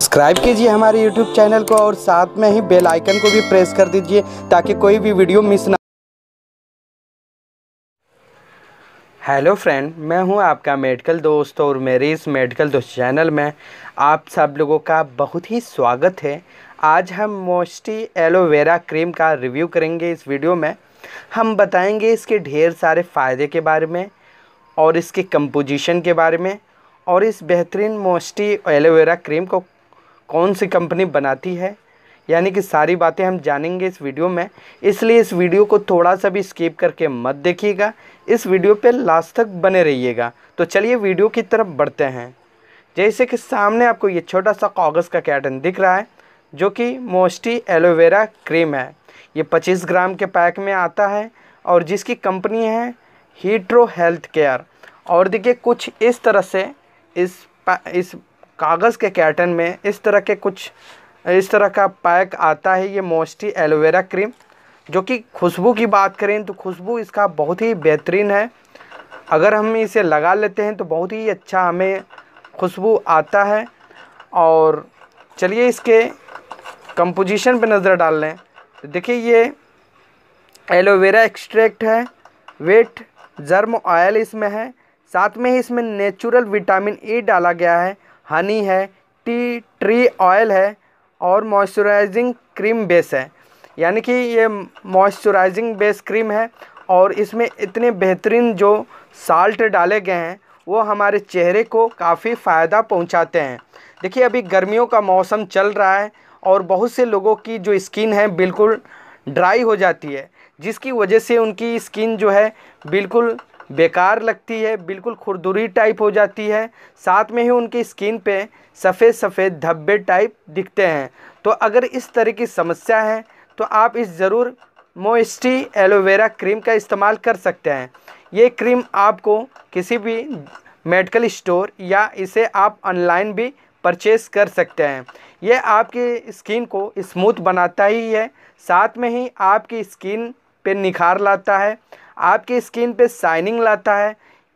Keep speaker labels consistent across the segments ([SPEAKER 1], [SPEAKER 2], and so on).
[SPEAKER 1] subscribe कीजिए हमारे YouTube channel को और साथ में ही बेल आइकन को भी प्रेस कर दीजिए ताकि कोई भी वीडियो मिस ना हेलो फ्रेंड मैं हूं आपका मेडिकल दोस्त और मेरे इस मेडिकल दोस्त चैनल में आप सब लोगों का बहुत ही स्वागत है आज हम मोस्टी एलोवेरा क्रीम का रिव्यू करेंगे इस वीडियो में हम बताएंगे इसके ढेर सारे फ़ायदे के बारे में और इसके कंपोजिशन के बारे में और इस बेहतरीन मोस्टी एलोवेरा क्रीम को कौन सी कंपनी बनाती है यानी कि सारी बातें हम जानेंगे इस वीडियो में इसलिए इस वीडियो को थोड़ा सा भी स्किप करके मत देखिएगा इस वीडियो पे लास्ट तक बने रहिएगा तो चलिए वीडियो की तरफ बढ़ते हैं जैसे कि सामने आपको ये छोटा सा कागज़ का कैटन दिख रहा है जो कि मोस्टी एलोवेरा क्रीम है ये 25 ग्राम के पैक में आता है और जिसकी कंपनी है हीट्रो हेल्थ केयर और देखिए कुछ इस तरह से इस इस कागज़ के कैटन में इस तरह के कुछ इस तरह का पैक आता है ये मोस्टी एलोवेरा क्रीम जो कि खुशबू की बात करें तो खुशबू इसका बहुत ही बेहतरीन है अगर हम इसे लगा लेते हैं तो बहुत ही अच्छा हमें खुशबू आता है और चलिए इसके कंपोजिशन पर नज़र डाल लें तो देखिए ये एलोवेरा एक्सट्रैक्ट है वेट जर्म ऑयल इसमें है साथ में ही इसमें नेचुरल विटामिन ए e डाला गया है हनी है टी ट्री ऑयल है और मॉइस्चराइजिंग क्रीम बेस है यानी कि ये मॉइस्चराइजिंग बेस क्रीम है और इसमें इतने बेहतरीन जो साल्ट डाले गए हैं वो हमारे चेहरे को काफ़ी फ़ायदा पहुंचाते हैं देखिए अभी गर्मियों का मौसम चल रहा है और बहुत से लोगों की जो स्किन है बिल्कुल ड्राई हो जाती है जिसकी वजह से उनकी स्किन जो है बिल्कुल बेकार लगती है बिल्कुल खुरदुरी टाइप हो जाती है साथ में ही उनकी स्किन पे सफ़ेद सफ़ेद धब्बे टाइप दिखते हैं तो अगर इस तरह की समस्या है तो आप इस ज़रूर मोइस्टी एलोवेरा क्रीम का इस्तेमाल कर सकते हैं ये क्रीम आपको किसी भी मेडिकल स्टोर या इसे आप ऑनलाइन भी परचेस कर सकते हैं यह आपकी स्किन को स्मूथ बनाता ही है साथ में ही आपकी स्किन पे निखार लाता है आपके स्किन पे शाइनिंग लाता है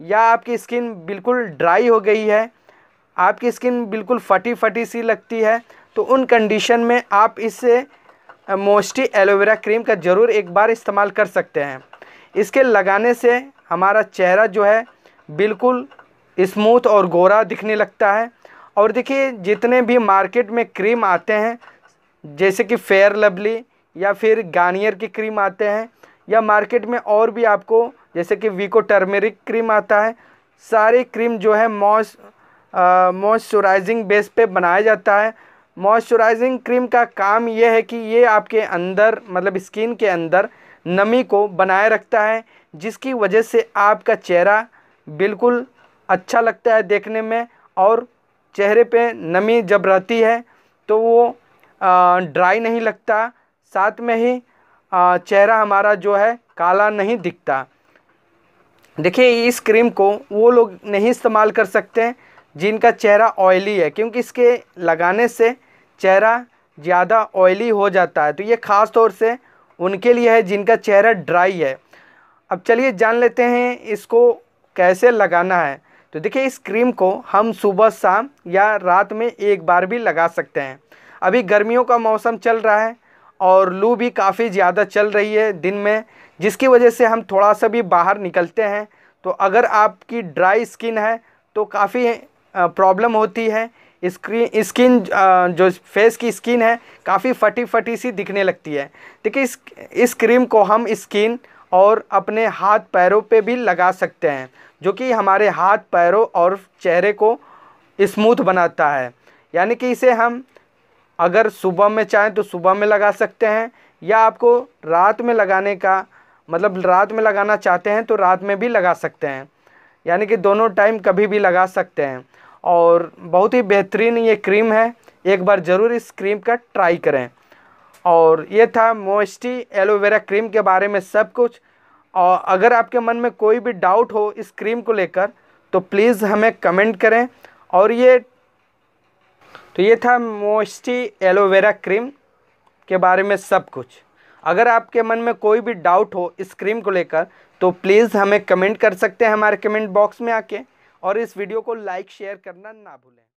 [SPEAKER 1] या आपकी स्किन बिल्कुल ड्राई हो गई है आपकी स्किन बिल्कुल फटी फटी सी लगती है तो उन कंडीशन में आप इसे मोस्टी एलोवेरा क्रीम का ज़रूर एक बार इस्तेमाल कर सकते हैं इसके लगाने से हमारा चेहरा जो है बिल्कुल स्मूथ और गोरा दिखने लगता है और देखिए जितने भी मार्केट में क्रीम आते हैं जैसे कि फेयर लवली या फिर गार्नियर की क्रीम आते हैं या मार्केट में और भी आपको जैसे कि वीको टर्मेरिक क्रीम आता है सारे क्रीम जो है मॉइस मॉइस्चराइजिंग बेस पे बनाया जाता है मॉइस्चराइजिंग क्रीम का काम यह है कि ये आपके अंदर मतलब स्किन के अंदर नमी को बनाए रखता है जिसकी वजह से आपका चेहरा बिल्कुल अच्छा लगता है देखने में और चेहरे पे नमी जब रहती है तो वो ड्राई नहीं लगता साथ में ही चेहरा हमारा जो है काला नहीं दिखता देखिए इस क्रीम को वो लोग नहीं इस्तेमाल कर सकते हैं जिनका चेहरा ऑयली है क्योंकि इसके लगाने से चेहरा ज़्यादा ऑयली हो जाता है तो ये ख़ास तौर से उनके लिए है जिनका चेहरा ड्राई है अब चलिए जान लेते हैं इसको कैसे लगाना है तो देखिए इस क्रीम को हम सुबह शाम या रात में एक बार भी लगा सकते हैं अभी गर्मियों का मौसम चल रहा है और लू भी काफ़ी ज़्यादा चल रही है दिन में जिसकी वजह से हम थोड़ा सा भी बाहर निकलते हैं तो अगर आपकी ड्राई स्किन है तो काफ़ी प्रॉब्लम होती है स्क्रीन स्किन जो फेस की स्किन है काफ़ी फटी फटी सी दिखने लगती है देखिए इस इस क्रीम को हम स्किन और अपने हाथ पैरों पे भी लगा सकते हैं जो कि हमारे हाथ पैरों और चेहरे को स्मूथ बनाता है यानी कि इसे हम अगर सुबह में चाहें तो सुबह में लगा सकते हैं या आपको रात में लगाने का मतलब रात में लगाना चाहते हैं तो रात में भी लगा सकते हैं यानी कि दोनों टाइम कभी भी लगा सकते हैं और बहुत ही बेहतरीन ये क्रीम है एक बार ज़रूर इस क्रीम का ट्राई करें और ये था मोस्टी एलोवेरा क्रीम के बारे में सब कुछ और अगर आपके मन में कोई भी डाउट हो इस क्रीम को लेकर तो प्लीज़ हमें कमेंट करें और ये तो ये था मोस्टी एलोवेरा क्रीम के बारे में सब कुछ अगर आपके मन में कोई भी डाउट हो इस क्रीम को लेकर तो प्लीज़ हमें कमेंट कर सकते हैं हमारे कमेंट बॉक्स में आके और इस वीडियो को लाइक शेयर करना ना भूलें